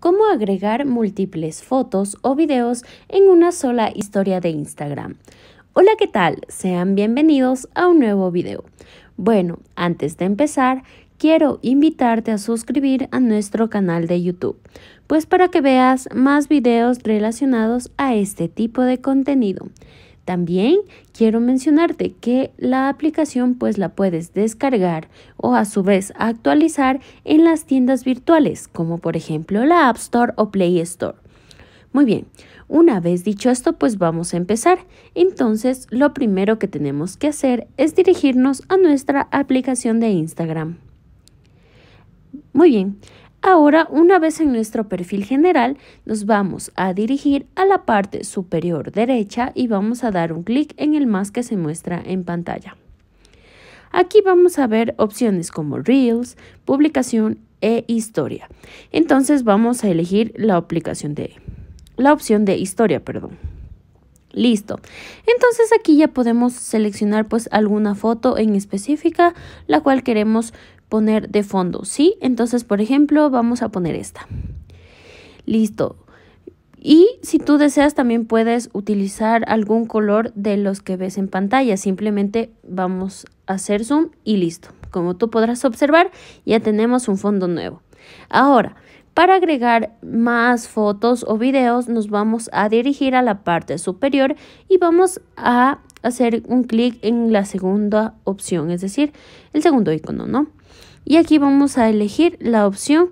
cómo agregar múltiples fotos o videos en una sola historia de Instagram. Hola, ¿qué tal? Sean bienvenidos a un nuevo video. Bueno, antes de empezar, quiero invitarte a suscribir a nuestro canal de YouTube, pues para que veas más videos relacionados a este tipo de contenido. También quiero mencionarte que la aplicación pues la puedes descargar o a su vez actualizar en las tiendas virtuales como por ejemplo la App Store o Play Store. Muy bien, una vez dicho esto pues vamos a empezar. Entonces lo primero que tenemos que hacer es dirigirnos a nuestra aplicación de Instagram. Muy bien, Ahora, una vez en nuestro perfil general, nos vamos a dirigir a la parte superior derecha y vamos a dar un clic en el más que se muestra en pantalla. Aquí vamos a ver opciones como Reels, publicación e historia. Entonces vamos a elegir la aplicación de la opción de historia, perdón. Listo. Entonces aquí ya podemos seleccionar pues alguna foto en específica la cual queremos poner de fondo, ¿sí? Entonces, por ejemplo, vamos a poner esta. Listo. Y si tú deseas también puedes utilizar algún color de los que ves en pantalla. Simplemente vamos a hacer zoom y listo. Como tú podrás observar, ya tenemos un fondo nuevo. Ahora, para agregar más fotos o videos, nos vamos a dirigir a la parte superior y vamos a hacer un clic en la segunda opción, es decir, el segundo icono, ¿no? y aquí vamos a elegir la opción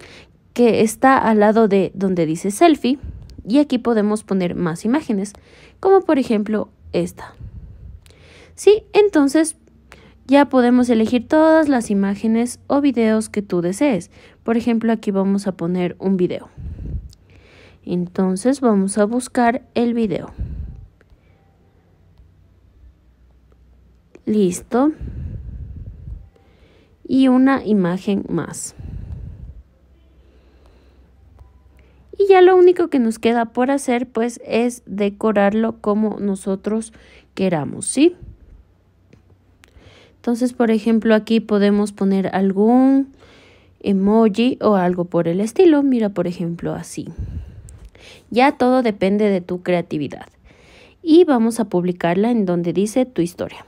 que está al lado de donde dice selfie y aquí podemos poner más imágenes como por ejemplo esta. Sí, entonces ya podemos elegir todas las imágenes o videos que tú desees. Por ejemplo, aquí vamos a poner un video. Entonces vamos a buscar el video. Listo y una imagen más. Y ya lo único que nos queda por hacer pues es decorarlo como nosotros queramos, ¿sí? Entonces, por ejemplo, aquí podemos poner algún emoji o algo por el estilo. Mira, por ejemplo, así. Ya todo depende de tu creatividad. Y vamos a publicarla en donde dice tu historia.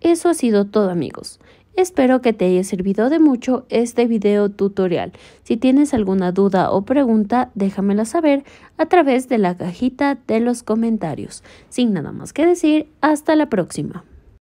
Eso ha sido todo amigos. Espero que te haya servido de mucho este video tutorial. Si tienes alguna duda o pregunta, déjamela saber a través de la cajita de los comentarios. Sin nada más que decir, hasta la próxima.